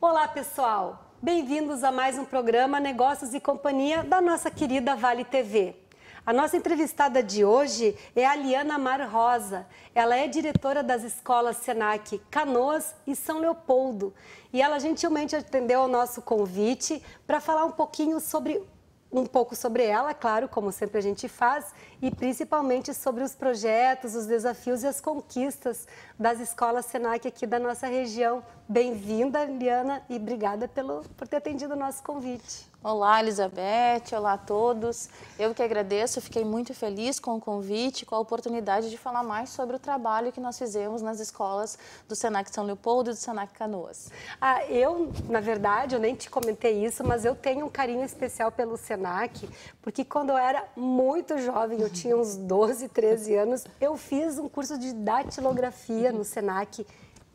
Olá, pessoal! Bem-vindos a mais um programa Negócios e Companhia da nossa querida Vale TV. A nossa entrevistada de hoje é a Liana Mar Rosa. Ela é diretora das escolas Senac Canoas e São Leopoldo. E ela gentilmente atendeu ao nosso convite para falar um pouquinho sobre um pouco sobre ela, claro, como sempre a gente faz, e principalmente sobre os projetos, os desafios e as conquistas das escolas SENAC aqui da nossa região. Bem-vinda, Liana, e obrigada pelo, por ter atendido o nosso convite. Olá, Elizabeth, olá a todos. Eu que agradeço, fiquei muito feliz com o convite, com a oportunidade de falar mais sobre o trabalho que nós fizemos nas escolas do Senac São Leopoldo e do Senac Canoas. Ah, eu, na verdade, eu nem te comentei isso, mas eu tenho um carinho especial pelo Senac, porque quando eu era muito jovem, eu tinha uns 12, 13 anos, eu fiz um curso de datilografia no SENAC,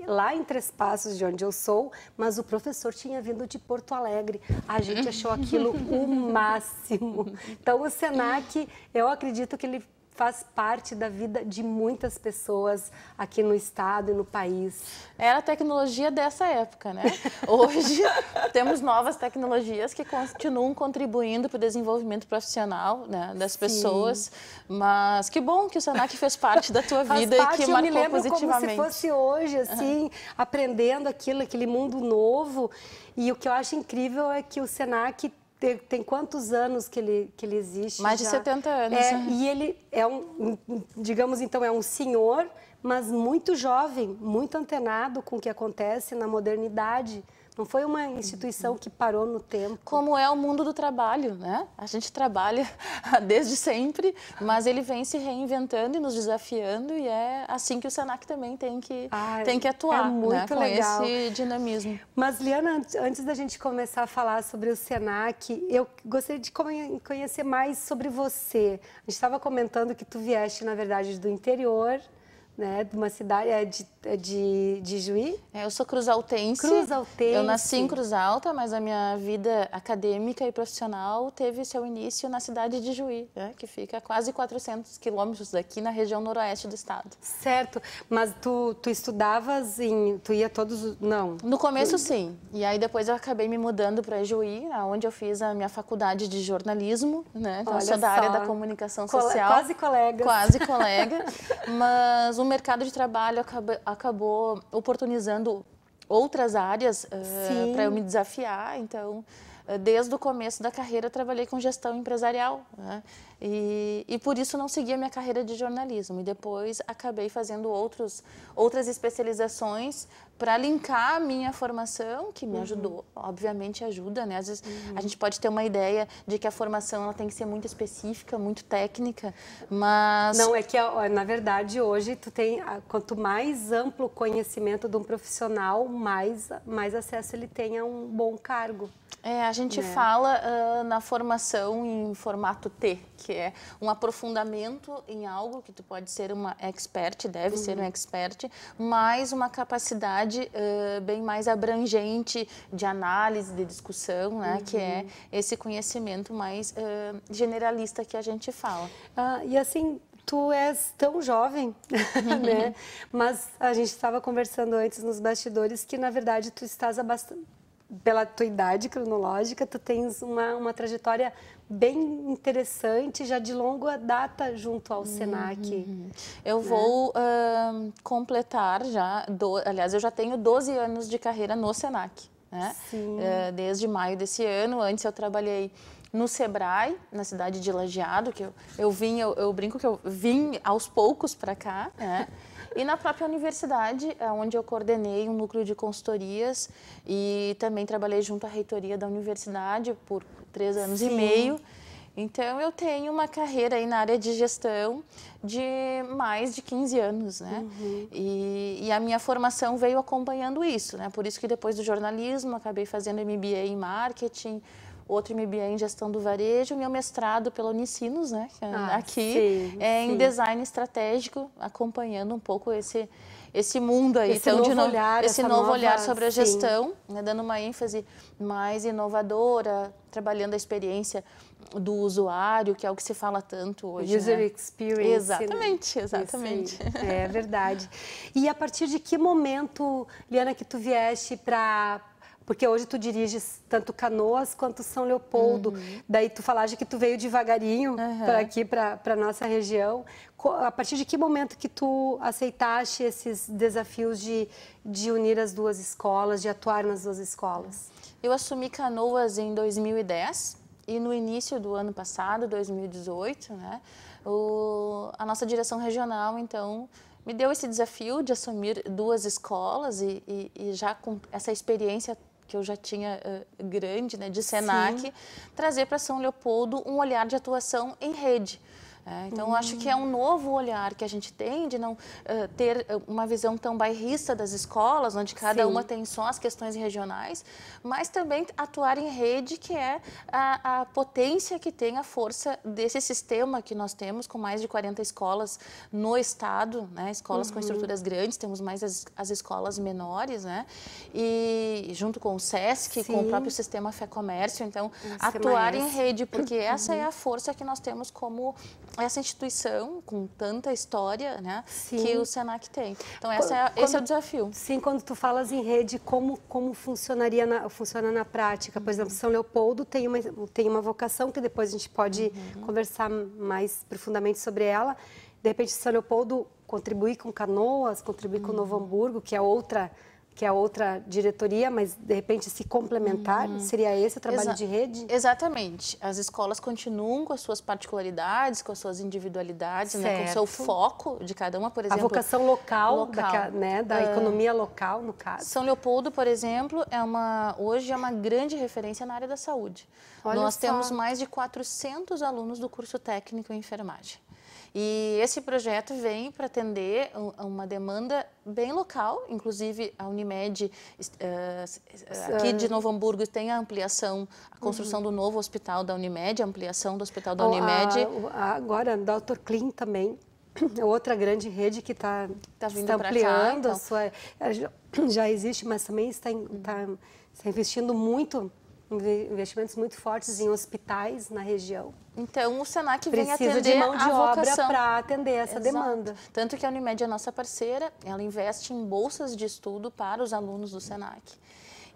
lá em Três Passos, de onde eu sou, mas o professor tinha vindo de Porto Alegre. A gente achou aquilo o máximo. Então, o SENAC, eu acredito que ele faz parte da vida de muitas pessoas aqui no estado e no país. Era a tecnologia dessa época, né? Hoje temos novas tecnologias que continuam contribuindo para o desenvolvimento profissional né, das Sim. pessoas, mas que bom que o Senac fez parte da tua vida parte, e que marcou positivamente. me lembro como se fosse hoje, assim, uhum. aprendendo aquilo, aquele mundo novo. E o que eu acho incrível é que o Senac tem, tem, quantos anos que ele, que ele existe? Mais já. de 70 anos. É, né? E ele é um, digamos então, é um senhor, mas muito jovem, muito antenado com o que acontece na modernidade. Não foi uma instituição que parou no tempo. Como é o mundo do trabalho, né? A gente trabalha desde sempre, mas ele vem se reinventando e nos desafiando e é assim que o Senac também tem que tem que é atuar, é muito né? Com legal. esse dinamismo. Mas Liana, antes da gente começar a falar sobre o Senac, eu gostaria de conhecer mais sobre você. A gente estava comentando que tu vieste, na verdade, do interior né, de uma cidade é de, é de, de Juí? É, eu sou Cruz Cruzaltense. Eu nasci em Cruz Alta, mas a minha vida acadêmica e profissional teve seu início na cidade de Juí, né, que fica a quase 400 quilômetros daqui, na região noroeste do estado. Certo, mas tu, tu estudavas em... tu ia todos... não? No começo, sim. E aí depois eu acabei me mudando para Juí, onde eu fiz a minha faculdade de jornalismo, né, então Olha eu sou da área da comunicação social. Cole... Quase colega. Quase colega, mas uma mercado de trabalho acabou oportunizando outras áreas uh, eh, para eu me desafiar. Então, desde o começo da carreira trabalhei com gestão empresarial né? e, e, por isso não segui a minha carreira de jornalismo e depois acabei fazendo outros, outras especializações para linkar a minha formação que me uhum. ajudou obviamente ajuda né às vezes uhum. a gente pode ter uma ideia de que a formação ela tem que ser muito específica muito técnica mas não é que na verdade hoje tu tem quanto mais amplo o conhecimento de um profissional mais mais acesso ele tem a um bom cargo é, a gente é. fala uh, na formação em formato T, que é um aprofundamento em algo que tu pode ser uma expert, deve uhum. ser um uhum. expert, mais uma capacidade uh, bem mais abrangente de análise, de discussão, né? Uhum. Que é uhum. esse conhecimento mais uh, generalista que a gente fala. Ah, e assim, tu és tão jovem, né? Uhum. Mas a gente estava conversando antes nos bastidores que, na verdade, tu estás há bastante pela tua idade cronológica, tu tens uma, uma trajetória bem interessante, já de longa data junto ao SENAC. Uhum. Né? Eu né? vou uh, completar já, do, aliás, eu já tenho 12 anos de carreira no SENAC. Né? Uh, desde maio desse ano, antes eu trabalhei no Sebrae, na cidade de Lajeado, que eu, eu vim, eu, eu brinco que eu vim aos poucos para cá, né? E na própria universidade, é onde eu coordenei um núcleo de consultorias e também trabalhei junto à reitoria da universidade por três anos Sim. e meio. Então, eu tenho uma carreira aí na área de gestão de mais de 15 anos, né? Uhum. E, e, a minha formação veio acompanhando isso, né? Por isso que depois do jornalismo, acabei fazendo MBA em marketing, outro MBA em gestão do varejo, meu mestrado pela Unicinos, né, é ah, aqui, sim, é, sim. em design estratégico, acompanhando um pouco esse esse mundo aí, esse então, novo de no, olhar, esse novo nova, olhar sobre a gestão, né, dando uma ênfase mais inovadora, trabalhando a experiência do usuário, que é o que se fala tanto hoje. User né? experience. Né? Exatamente, exatamente. É verdade. E a partir de que momento, Liana, que tu vieste para porque hoje tu diriges tanto Canoas quanto São Leopoldo. Uhum. Daí tu falaste que tu veio devagarinho uhum. para aqui, para nossa região. A partir de que momento que tu aceitaste esses desafios de, de unir as duas escolas, de atuar nas duas escolas? Eu assumi Canoas em 2010 e no início do ano passado, 2018, né, o, a nossa direção regional, então, me deu esse desafio de assumir duas escolas e, e, e já com essa experiência que eu já tinha uh, grande, né, de Senac, Sim. trazer para São Leopoldo um olhar de atuação em rede. É, então, hum. acho que é um novo olhar que a gente tem de não uh, ter uma visão tão bairrista das escolas, onde cada Sim. uma tem só as questões regionais, mas também atuar em rede, que é a, a, potência que tem a força desse sistema que nós temos, com mais de 40 escolas no estado, né? escolas uhum. com estruturas grandes, temos mais as, as, escolas menores, né? e junto com o SESC, Sim. com o próprio sistema Fé Comércio, então, atuar em rede, porque essa é uhum. é a força que nós temos como essa instituição com tanta história, né, que o Senac tem. Então essa é, quando, esse é o desafio. Sim, quando tu falas em rede, como como funcionaria na, funciona na prática? Por uhum. exemplo, São Leopoldo tem uma tem uma vocação que depois a gente pode uhum. conversar mais profundamente sobre ela. De repente, São Leopoldo contribuir com Canoas, contribuir uhum. com Novo uhum. Hamburgo, que é outra que é outra diretoria, mas de repente se complementar, uhum. seria esse o trabalho Exa de rede? Exatamente. As escolas continuam com as suas particularidades, com as suas individualidades, certo. né, com o seu foco de cada uma, por exemplo. A vocação local, local. Da, né, da uh, economia local, no caso. São Leopoldo, por exemplo, é uma, hoje é uma grande referência na área da saúde. Olha Nós só. temos mais de 400 alunos do curso técnico em enfermagem. E esse projeto vem para atender uma demanda bem local, inclusive a Unimed eh, eh, aqui de Novo Hamburgo tem a ampliação, a construção uhum. do novo hospital da Unimed, a ampliação do hospital da Unimed. A, a, agora, Dr. Clean também é outra grande rede que tá, tá está ampliando cá, então. É, é, a sua. Já, existe, mas também está, tá, está investindo muito, investimentos muito fortes em hospitais na região. Então, o SENAC Precisa vem atender de mão de a obra para atender essa Exato. demanda. Tanto que a Unimed é nossa parceira, ela investe em bolsas de estudo para os alunos do SENAC.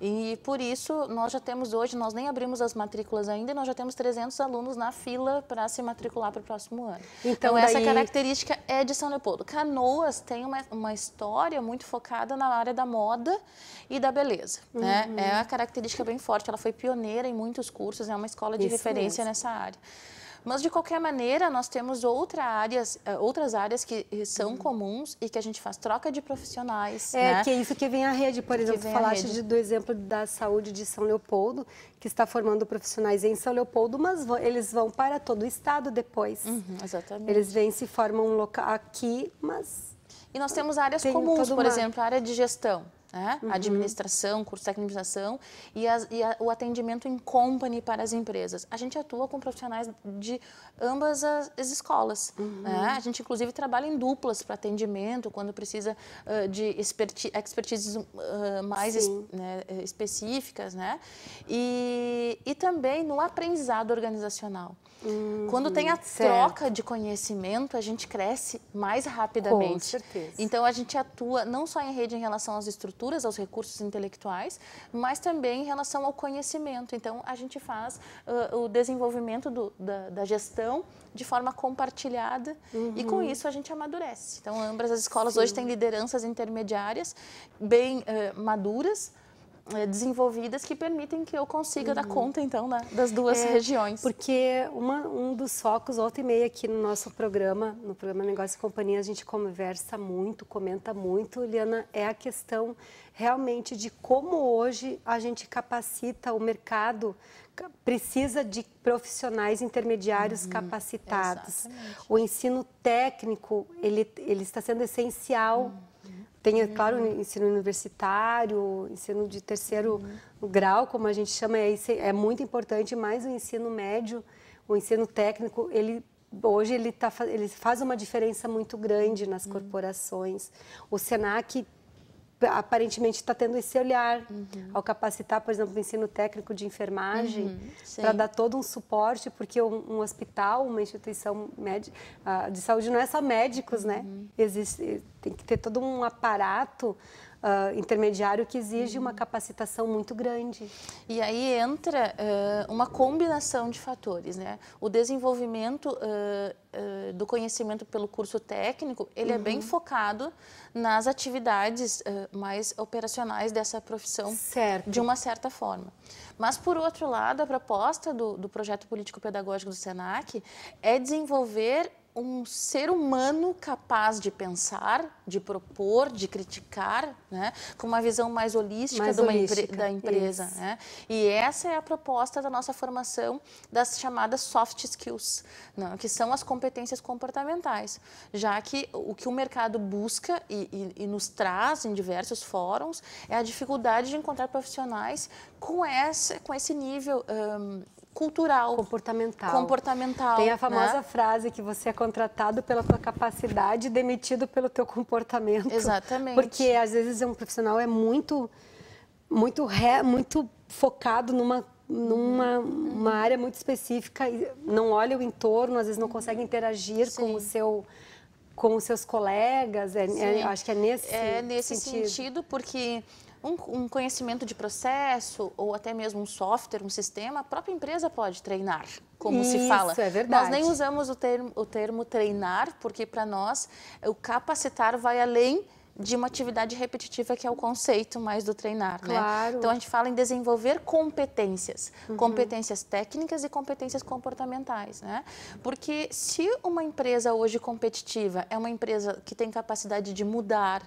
E por isso, nós já temos hoje, nós nem abrimos as matrículas ainda, nós já temos 300 alunos na fila para se matricular para o próximo ano. Então, então daí... essa característica é de São Leopoldo. Canoas tem uma, uma história muito focada na área da moda e da beleza. Uhum. Né? É uma característica bem forte. Ela foi pioneira em muitos cursos, é uma escola de isso referência mesmo. nessa área. Mas, de qualquer maneira, nós temos outra áreas, eh, outras áreas que eh, são uhum. comuns e que a gente faz troca de profissionais. É, né? que é isso que vem a rede. Por exemplo, falaste de, do exemplo da saúde de São Leopoldo, que está formando profissionais em São Leopoldo, mas eles vão para todo o estado depois. Uhum, exatamente. Eles vêm, se formam um local aqui, mas... E nós temos áreas Tem comuns, por uma... exemplo, a área de gestão né? Uhum. administração, curso de administração e, as, e a, o atendimento em company para as empresas. A gente atua com profissionais de ambas as, as escolas. Uhum. Né? A gente, inclusive, trabalha em duplas para atendimento, quando precisa uh, de experti expertises uh, mais es, né, eh, específicas. Né? E, e também no aprendizado organizacional. Uhum. Quando tem a certo. troca de conhecimento, a gente cresce mais rapidamente. Com certeza. Então, a gente atua não só em rede em relação às estruturas, aos recursos intelectuais, mas também em relação ao conhecimento. Então, a gente faz uh, o desenvolvimento do, da, da, gestão de forma compartilhada uhum. e com uhum. isso a gente amadurece. Então, ambas as escolas Sim. hoje têm lideranças intermediárias bem uh, maduras, é, desenvolvidas que permitem que eu consiga uhum. dar conta, então, né, das duas é, regiões. Porque uma, um dos focos, volta e meia aqui no nosso programa, no programa Negócio e Companhia, a gente conversa muito, comenta muito, Liana, é a questão realmente de como hoje a gente capacita o mercado, precisa de profissionais intermediários uhum, capacitados. Exatamente. O ensino técnico, ele, ele está sendo essencial... Uhum tem, uhum. claro, ensino universitário, ensino de terceiro uhum. grau, como a gente chama, é, é muito importante, mas o ensino médio, o ensino técnico, ele hoje ele, tá, ele faz uma diferença muito grande nas uhum. corporações. O SENAC aparentemente está tendo esse olhar uhum. ao capacitar, por exemplo, o ensino técnico de enfermagem uhum, para dar todo um suporte, porque um, um hospital, uma instituição ah, de saúde não é só médicos, né? Uhum. Existe, tem que ter todo um aparato uh, intermediário que exige uma capacitação muito grande. E aí entra uh, uma combinação de fatores, né? O desenvolvimento uh, do conhecimento pelo curso técnico, ele uhum. é bem uhum. focado nas atividades mais operacionais dessa profissão, certo. de uma certa forma. Mas, por outro lado, a proposta do, do projeto político-pedagógico do SENAC é desenvolver um ser humano capaz de pensar, de propor, de criticar, né? com uma visão mais holística, mais holística impre... da empresa. Né? E essa é a proposta da nossa formação das chamadas soft skills, né? que são as competências comportamentais, já que o que o mercado busca e, e, e nos traz em diversos fóruns é a dificuldade de encontrar profissionais com, essa, com esse nível um, cultural. Comportamental. Comportamental. Tem a famosa né? frase que você é contratado pela tua capacidade e demitido pelo teu comportamento. Exatamente. Porque às vezes um profissional é muito muito ré, muito focado numa numa uma área muito específica, e não olha o entorno, às vezes não consegue interagir Sim. com o seu com os seus colegas, é, é acho que é nesse, é nesse sentido. sentido porque um, um, conhecimento de processo ou até mesmo um software, um sistema, a própria empresa pode treinar, como Isso, se fala. Isso, é verdade. Nós nem usamos o termo, o termo treinar, porque para nós o capacitar vai além de uma atividade repetitiva que é o conceito mais do treinar, né? claro. né? Então a gente fala em desenvolver competências, uhum. competências técnicas e competências comportamentais, né? Porque se uma empresa hoje competitiva é uma empresa que tem capacidade de mudar,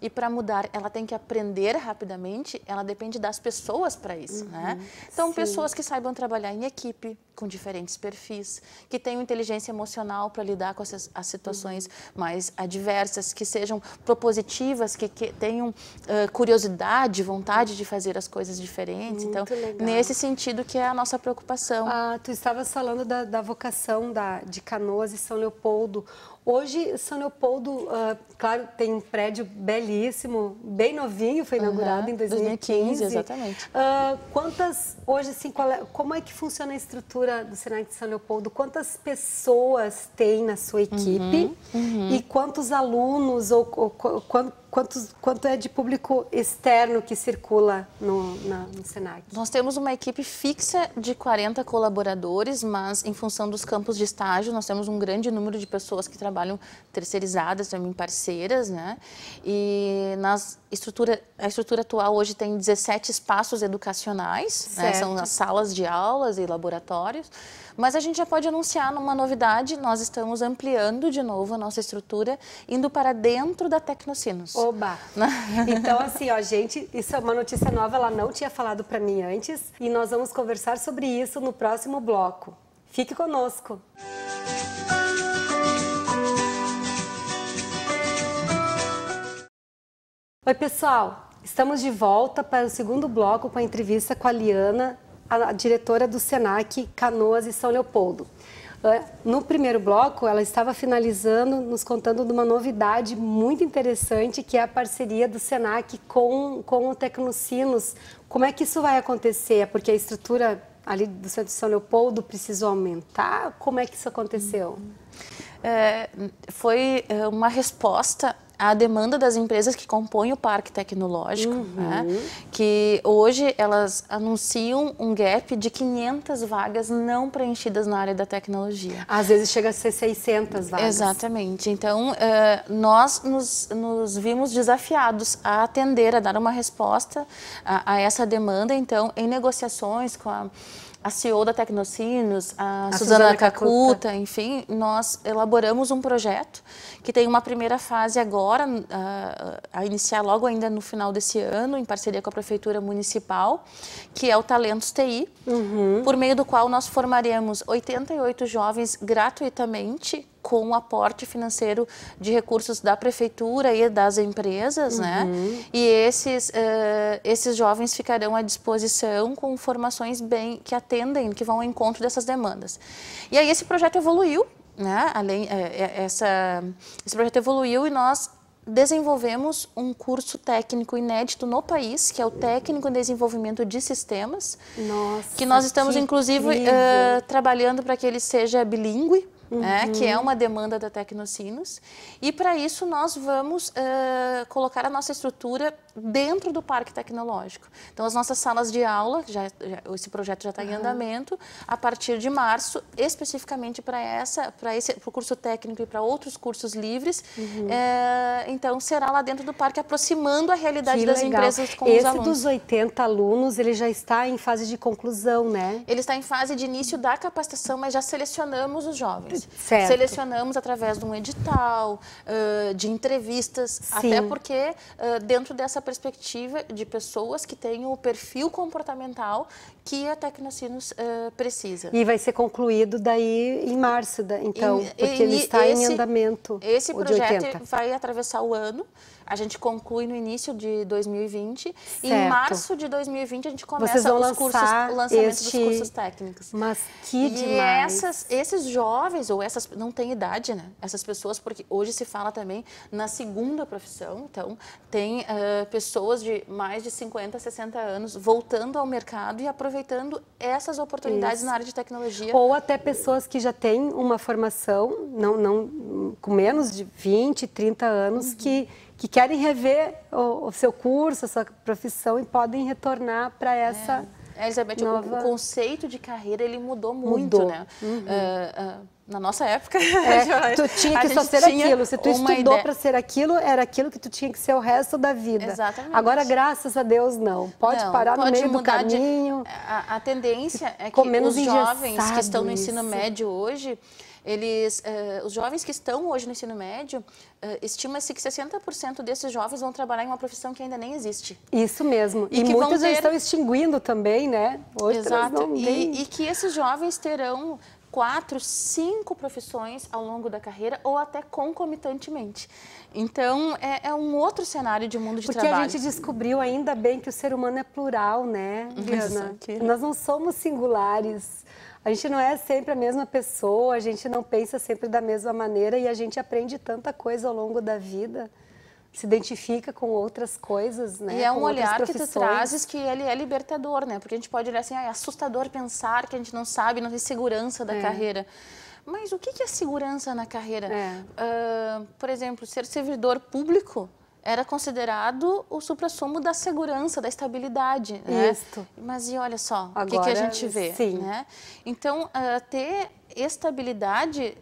e para mudar, ela tem que aprender rapidamente, ela depende das pessoas para isso, uhum, né? Então, sim. pessoas que saibam trabalhar em equipe, com diferentes perfis, que tenham inteligência emocional para lidar com as situações uhum. mais adversas, que sejam propositivas, que, que tenham uh, curiosidade, vontade de fazer as coisas diferentes. Muito então, legal. nesse sentido que é a nossa preocupação. Ah, tu estavas falando da, da vocação da, de Canoas e São Leopoldo, Hoje, São Leopoldo, uh, claro, tem um prédio belíssimo, bem novinho, foi inaugurado uhum, em 2015. 2015 exatamente. Uh, quantas, hoje, assim, é, como é que funciona a estrutura do Senac de São Leopoldo? Quantas pessoas tem na sua uhum, equipe? Uhum, uhum. E quantos alunos ou, ou quando, quanto é de público externo que circula no, na, no SENAC? Nós temos uma equipe fixa de 40 colaboradores, mas em função dos campos de estágio, nós temos um grande número de pessoas que trabalham terceirizadas, também parceiras, né? E nas estrutura, a estrutura atual hoje tem 17 espaços educacionais, né? são as salas de aulas e laboratórios. Mas a gente já pode anunciar uma novidade, nós estamos ampliando de novo a nossa estrutura, indo para dentro da Tecnocinos. Oba! então, assim, ó, gente, isso é uma notícia nova, ela não tinha falado para mim antes, e nós vamos conversar sobre isso no próximo bloco. Fique conosco! Oi, pessoal! Estamos de volta para o segundo bloco com a entrevista com a Liana a diretora do SENAC Canoas e São Leopoldo. É, no primeiro bloco, ela estava finalizando, nos contando de uma novidade muito interessante, que é a parceria do SENAC com, com o Tecnocinos. Como é que isso vai acontecer? É porque a estrutura ali do Centro de São Leopoldo precisou aumentar? Como é que isso aconteceu? Uhum. É, foi é, uma resposta a demanda das empresas que compõem o parque tecnológico, uhum. né? que hoje elas anunciam um gap de 500 vagas não preenchidas na área da tecnologia. Às vezes chega a ser 600 vagas. Exatamente. Então, uh, nós nos, nos, vimos desafiados a atender, a dar uma resposta a, a essa demanda, então, em negociações com a a CEO da Tecnocinos, a, a Suzana Cacuta, enfim, nós elaboramos um projeto que tem uma primeira fase agora, a, ah, a, iniciar logo ainda no final desse ano, em parceria com a Prefeitura Municipal, que é o Talentos TI, uhum. por meio do qual nós formaremos 88 jovens gratuitamente com o aporte financeiro de recursos da prefeitura e das empresas, né? uhum. né? E esses, uh, esses jovens ficarão à disposição com formações bem que atendem, que vão ao encontro dessas demandas. E aí esse projeto evoluiu, né? Além, eh, eh, essa, esse projeto evoluiu e nós desenvolvemos um curso técnico inédito no país, que é o técnico em desenvolvimento de sistemas, Nossa, que nós estamos que inclusive uh, trabalhando para que ele seja bilíngue, uhum. que é uma demanda da Tecnocinos. E para isso nós vamos uh, colocar a nossa estrutura dentro do parque tecnológico. Então, as nossas salas de aula, já, já esse projeto já está em andamento, a partir de março, especificamente para essa, para esse pro curso técnico e para outros cursos livres, uhum. é, então será lá dentro do parque, aproximando a realidade que das legal. empresas com esse os alunos. Esse dos 80 alunos, ele já está em fase de conclusão, né? Ele está em fase de início da capacitação, mas já selecionamos os jovens. Certo. Selecionamos através de um edital, de entrevistas, Sim. até porque dentro dessa perspectiva de pessoas que têm o perfil comportamental que a Tecnocinos uh, eh, precisa. E vai ser concluído daí em março, então, e, porque e, ele está esse, em andamento. Esse projeto vai atravessar o ano. A gente conclui no início de 2020 certo. e em março de 2020 a gente começa os cursos, o lançamento este... dos cursos técnicos. Mas que e demais! E essas, esses jovens, ou essas, não tem idade, né? Essas pessoas, porque hoje se fala também na segunda profissão, então tem uh, pessoas de mais de 50, 60 anos voltando ao mercado e aproveitando essas oportunidades Isso. na área de tecnologia. Ou até pessoas que já têm uma formação, não, não com menos de 20, 30 anos, uhum. que que querem rever o, o, seu curso, a sua profissão e podem retornar para é. essa. É, Elizabeth, nova... o conceito de carreira ele mudou muito, mudou. né? Uhum. Uh, uh, na nossa época, é, tu tinha que só ser aquilo. Se tu estudou para ser aquilo, era aquilo que tu tinha que ser o resto da vida. Exatamente. Agora, graças a Deus, não. Pode não, parar pode no meio do caminho. De, a, a, tendência é que os jovens que estão no ensino médio hoje, eles, uh, os jovens que estão hoje no ensino médio, uh, estima-se que 60% desses jovens vão trabalhar em uma profissão que ainda nem existe. Isso mesmo. E, e muitos ter... já estão extinguindo também, né? Outras Exato. Não e, e que esses jovens terão quatro, cinco profissões ao longo da carreira ou até concomitantemente. Então, é, é um outro cenário de mundo de Porque trabalho. Porque a gente descobriu ainda bem que o ser humano é plural, né, Diana? Uhum. Nós não somos singulares a gente não é sempre a mesma pessoa, a gente não pensa sempre da mesma maneira e a gente aprende tanta coisa ao longo da vida se identifica com outras coisas, né? E é um com olhar que tu trazes que ele é libertador, né? Porque a gente pode olhar assim, ah, é assustador pensar que a gente não sabe, não tem segurança da é. carreira. Mas o que é segurança na carreira? É. Uh, por exemplo, ser servidor público era considerado o suprassumo da segurança, da estabilidade, né? Isto. Mas e olha só, o que, que, a gente vê, sim. né? Então, uh, ter estabilidade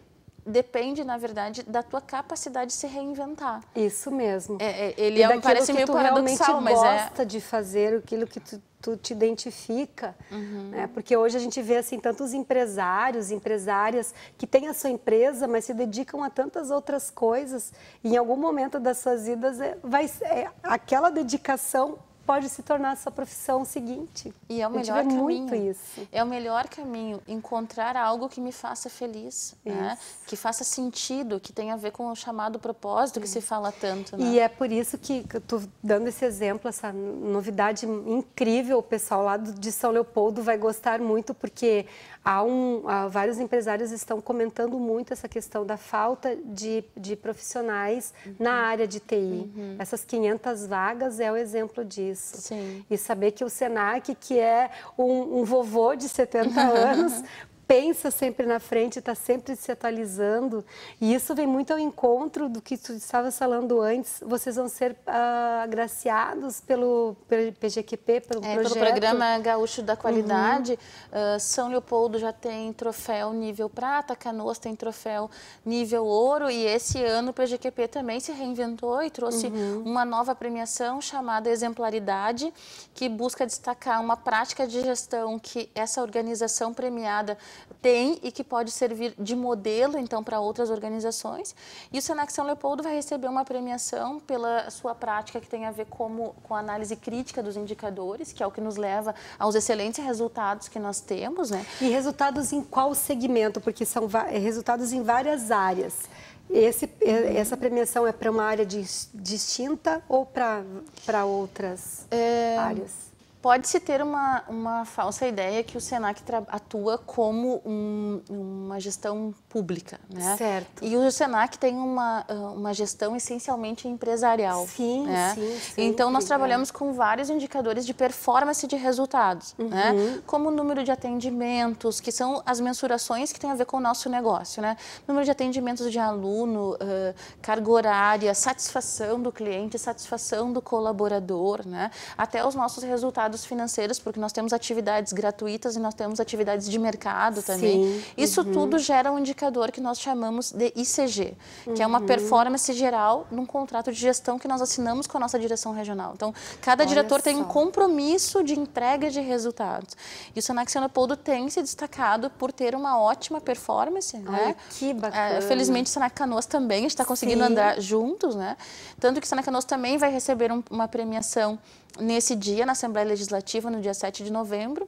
depende, na verdade, da tua capacidade de se reinventar. Isso mesmo. É, é ele é, parece que meio tu paradoxal, mas é... gosta de fazer aquilo que tu, tu te identifica, uhum. né? Porque hoje a gente vê, assim, tantos empresários, empresárias que têm a sua empresa, mas se dedicam a tantas outras coisas e em algum momento das suas vidas é, vai, é, aquela dedicação pode se tornar sua profissão seguinte. E é o melhor caminho. muito isso. É o melhor caminho encontrar algo que me faça feliz, né? que faça sentido, que tenha a ver com o chamado propósito que se fala tanto. Né? E é por isso que estou dando esse exemplo, essa novidade incrível. O pessoal lá de São Leopoldo vai gostar muito porque há, um, há vários empresários estão comentando muito essa questão da falta de, de profissionais uhum. na área de TI. Uhum. Essas 500 vagas é o exemplo disso. Sim. E saber que o SENAC, que é um, um vovô de 70 anos, pensa sempre na frente, está sempre se atualizando. E isso vem muito ao encontro do que tu estava falando antes. Vocês vão ser uh, agraciados pelo, pelo PGQP, pelo é, projeto. Pelo Programa Gaúcho da uhum. Qualidade. Uhum. Uh, São Leopoldo já tem troféu nível prata, Canoas tem troféu nível ouro. E esse ano o PGQP também se reinventou e trouxe uhum. uma nova premiação chamada Exemplaridade, que busca destacar uma prática de gestão que essa organização premiada tem e que pode servir de modelo, então, para outras organizações. E o Senac São Leopoldo vai receber uma premiação pela sua prática que tem a ver como, com a análise crítica dos indicadores, que é o que nos leva aos excelentes resultados que nós temos, né? E resultados em qual segmento? Porque são é, resultados em várias áreas. Esse, é, essa premiação é para uma área distinta ou para outras é... áreas? Pode-se ter uma, uma falsa ideia que o SENAC atua como um, uma gestão pública, né? Certo. E o Senac tem uma, ah, uma gestão essencialmente empresarial. Sim, né? sim, sim. Então, nós trabalhamos é. com vários indicadores de performance de resultados, né? uhum. né? Como o número de atendimentos, que são as mensurações que têm a ver com o nosso negócio, né? Número de atendimentos de aluno, uh, carga horária, satisfação do cliente, satisfação do colaborador, né? Até os nossos resultados financeiros, porque nós temos atividades gratuitas e nós temos atividades de mercado também. Sim. Isso uhum. tudo gera um indicador indicador que nós chamamos de ICG, uhum. que é uma uhum. performance geral num contrato de gestão que nós assinamos com a nossa direção regional. Então, cada Olha diretor só. tem um compromisso de entrega de resultados. E o Senac Senopoldo tem se destacado por ter uma ótima performance. Né? Ai, né? que é, bacana. É, felizmente, o Senac Canoas também está conseguindo Sim. andar juntos, né? Tanto que o Senac Canoas também vai receber um, uma premiação nesse dia, na Assembleia Legislativa, no dia 7 de novembro.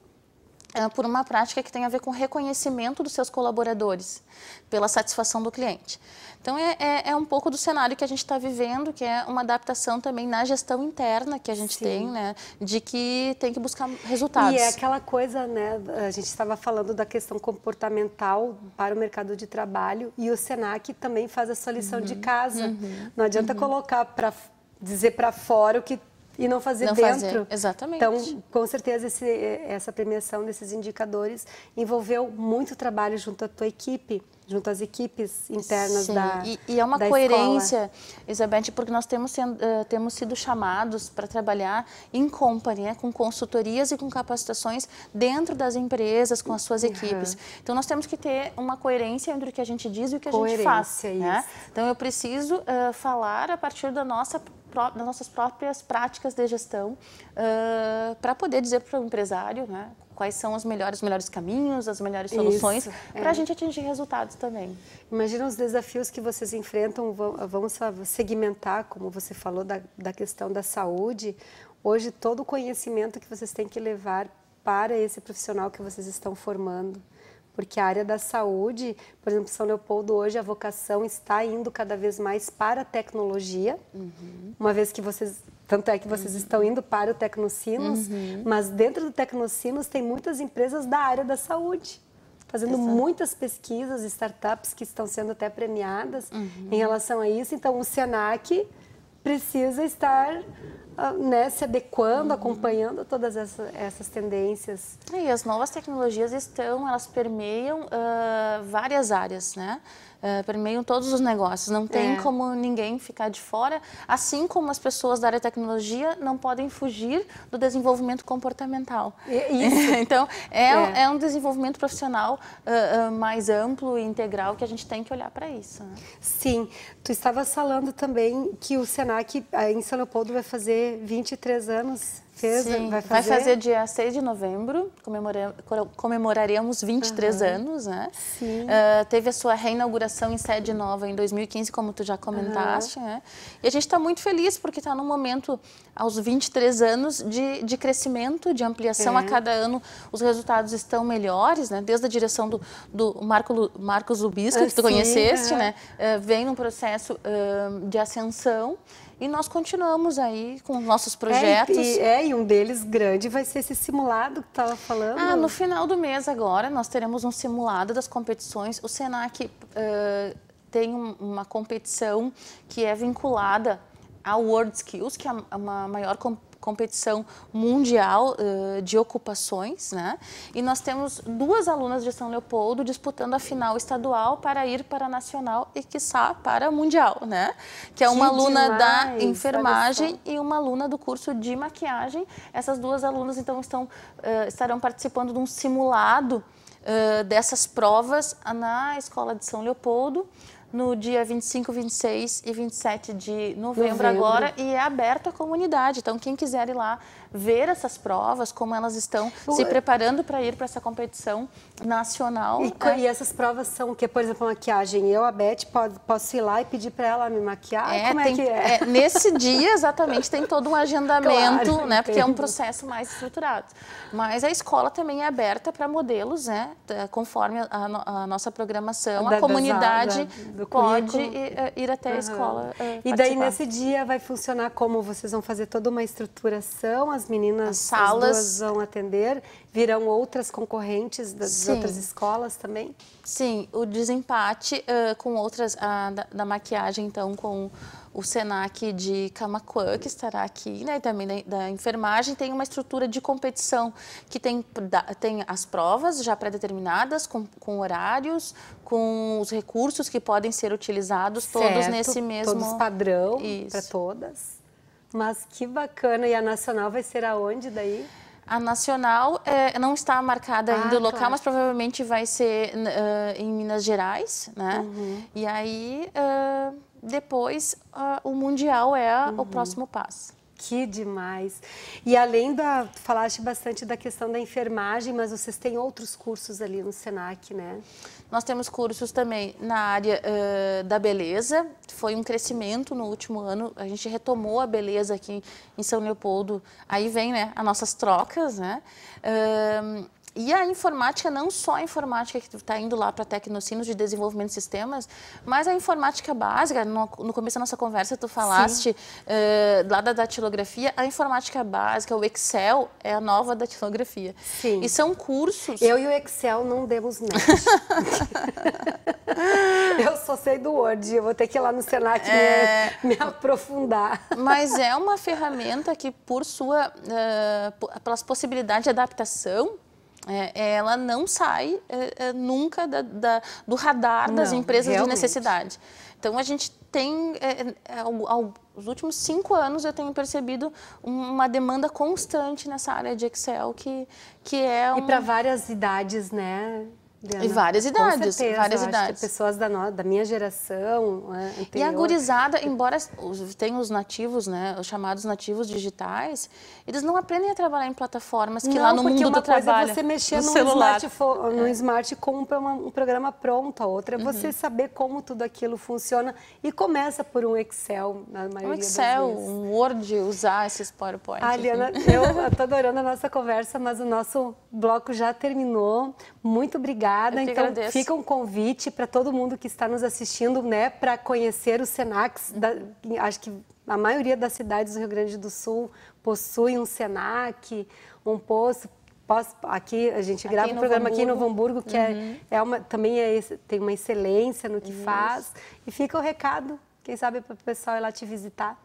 É, por uma prática que tem a ver com reconhecimento dos seus colaboradores, pela satisfação do cliente. Então, é, é, é um pouco do cenário que a gente está vivendo, que é uma adaptação também na gestão interna que a gente Sim. tem, né? De que tem que buscar resultados. E é aquela coisa, né? A gente estava falando da questão comportamental para o mercado de trabalho e o SENAC também faz essa lição uhum, de casa. Uhum, Não adianta uhum. colocar para dizer para fora o que e não fazer não dentro. Fazer. Exatamente. Então, com certeza, esse, essa premiação desses indicadores envolveu muito trabalho junto à tua equipe, junto às equipes internas Sim. da e, e é uma coerência, escola. Isabete, porque nós temos, sendo, eh, temos sido chamados para trabalhar em company, né, com consultorias e com capacitações dentro das empresas, com as suas equipes. Uhum. Então, nós temos que ter uma coerência entre o que a gente diz e o que a gente faz. Né? Isso. Né? Então, eu preciso uh, falar a partir da nossa nas nossas próprias práticas de gestão uh, para poder dizer para o empresário né, quais são os melhores, melhores caminhos, as melhores soluções para a é. gente atingir resultados também. Imagina os desafios que vocês enfrentam, vamos segmentar, como você falou, da, da questão da saúde. Hoje, todo o conhecimento que vocês têm que levar para esse profissional que vocês estão formando porque a área da saúde, por exemplo, São Leopoldo hoje a vocação está indo cada vez mais para a tecnologia, uhum. uma vez que vocês tanto é que vocês uhum. estão indo para o Tecnocinos, uhum. mas dentro do Tecnocinos tem muitas empresas da área da saúde fazendo Exato. muitas pesquisas, startups que estão sendo até premiadas uhum. em relação a isso. Então o Senac precisa estar ah, né, se adequando, uhum. acompanhando todas essa, essas tendências. É, e as novas tecnologias estão, elas permeiam uh, várias áreas, né? uh, permeiam todos os negócios. Não tem é. como ninguém ficar de fora, assim como as pessoas da área de tecnologia não podem fugir do desenvolvimento comportamental. É então, é, é. é, um desenvolvimento profissional uh, uh, mais amplo e integral que a gente tem que olhar para isso. Né? Sim. Tu estavas falando também que o SENAC em São Leopoldo vai fazer 23 anos fez, Sim, vai fazer? Vai fazer dia 6 de novembro, comemora, comemoraremos 23 uhum. anos, né? Sim. Uh, teve a sua reinauguração em sede nova em 2015, como tu já comentaste, uhum. né? E a gente está muito feliz porque está num momento, aos 23 anos, de, de crescimento, de ampliação. É. A cada ano os resultados estão melhores, né? Desde a direção do, do Marco, Marcos Lubisca, ah, que tu ah, sim, conheceste, uhum. né? Uh, vem num processo uh, de ascensão e nós continuamos aí com nossos projetos. É, e, é, e um deles grande vai ser esse simulado que estava falando. Ah, no final do mês agora nós teremos um simulado das competições. O Senac uh, tem uma competição que é vinculada a World Skills, que é uma maior comp competição mundial uh, de ocupações, né? E nós temos duas alunas de São Leopoldo disputando a final estadual para ir para a nacional e, quiçá, para a mundial, né? Que é uma que aluna demais, da enfermagem e uma aluna do curso de maquiagem. Essas duas alunas, então, estão, uh, estarão participando de um simulado Uh, dessas provas na Escola de São Leopoldo, no dia 25, 26 e 27 de novembro, novembro, agora e é aberto à comunidade. Então, quem quiser ir lá ver essas provas, como elas estão o... se preparando para ir para essa competição nacional. E, é... e, essas provas são que, por exemplo, maquiagem. Eu, a Beth, pode, posso ir lá e pedir para ela me maquiar? É, como é tem, é que é? é? Nesse dia, exatamente, tem todo um agendamento, claro, né? Entendo. Porque é um processo mais estruturado. Mas a escola também é aberta para modelos, né? Conforme a, a nossa programação, da, a comunidade... Da, da, o Pode currículo. Ir, é, ir até uhum. a escola. Uh, e daí nesse dia vai funcionar como vocês vão fazer toda uma estruturação, as meninas as salas vão atender virão outras concorrentes das Sim. outras escolas também? Sim, o desempate uh, com outras, uh, da, da, maquiagem, então, com o SENAC de Camacuã, que estará aqui, né, e também da, da enfermagem, tem uma estrutura de competição que tem, da, tem as provas já pré-determinadas, com, com, horários, com os recursos que podem ser utilizados, certo, todos nesse mesmo... Todos padrão para todas. Mas que bacana, e a Nacional vai ser aonde daí? A nacional é, não está marcada ah, ainda o local, claro. mas provavelmente vai ser uh, em Minas Gerais, né? Uhum. E aí, uh, depois, uh, o mundial é uhum. o próximo passo. Que demais! E além da, falaste bastante da questão da enfermagem, mas vocês têm outros cursos ali no Senac, né? Nós temos cursos também na área uh, da beleza, foi um crescimento no último ano, a gente retomou a beleza aqui em São Leopoldo, aí vem né, as nossas trocas, né? Uh, e a informática, não só a informática que está indo lá para tecnocinos de desenvolvimento de sistemas, mas a informática básica, no, no começo da nossa conversa tu falaste uh, lá da datilografia, a informática básica, o Excel, é a nova datilografia. Sim. E são cursos... Eu e o Excel não demos nada. eu só sei do Word, eu vou ter que ir lá no Senac é... me, me, aprofundar. Mas é uma ferramenta que, por sua... Uh, pelas possibilidades de adaptação, é, é, ela não sai é, é, nunca da, da, do radar não, das empresas realmente. de necessidade. Então, a gente tem, é, é ao, os últimos cinco anos, eu tenho percebido uma demanda constante nessa área de Excel, que, que é um... E para várias idades, né? Diana, e várias idades, certeza, várias idades. pessoas da, no, da minha geração né, E a gurizada, embora tenham os nativos, né, os chamados nativos digitais, eles não aprendem a trabalhar em plataformas que não, lá no mundo do trabalho... Não, porque uma coisa é você mexer num celular. smartphone, é. smart com um programa pronto, a outra é uhum. você uhum. saber como tudo aquilo funciona e começa por um Excel, na maioria um Excel, um Word, usar esses PowerPoint. Ah, Liana, eu estou adorando a nossa conversa, mas o nosso bloco já terminou. Muito obrigada obrigada. então, agradeço. fica um convite para todo mundo que está nos assistindo, né, para conhecer o Senacs. Da, acho que a maioria das cidades do Rio Grande do Sul possui um Senac, um posto. Posso, aqui a gente grava um programa aqui em Novo Hamburgo, que é, uhum. é, é uma, também é, tem uma excelência no que Isso. faz. E fica o recado, quem sabe para o pessoal ir lá te visitar.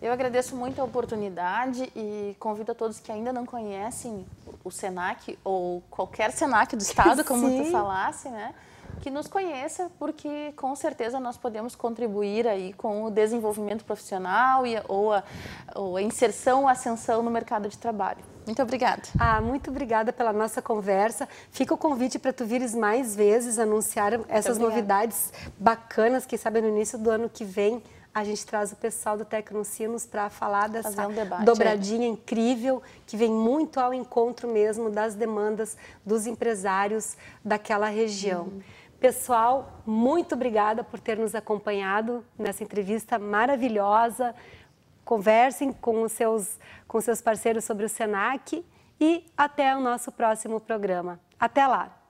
Eu agradeço muito a oportunidade e convido a todos que ainda não conhecem o SENAC ou qualquer SENAC do estado, como Sim. tu falasse, né? Que nos conheça, porque com certeza nós podemos contribuir aí com o desenvolvimento profissional e, ou, a, ou a inserção, a ascensão no mercado de trabalho. Muito obrigada. Ah, muito obrigada pela nossa conversa. Fica o convite para tu vires mais vezes anunciar essas novidades bacanas, que sabe no início do ano que vem a gente traz o pessoal do Tecnoncinos para falar dessa Fazer um debate, é. dobradinha é. incrível que vem muito ao encontro mesmo das demandas dos empresários daquela região. Uhum. Pessoal, muito obrigada por ter nos acompanhado nessa entrevista maravilhosa. Conversem com os seus, com seus parceiros sobre o SENAC e até o nosso próximo programa. Até lá!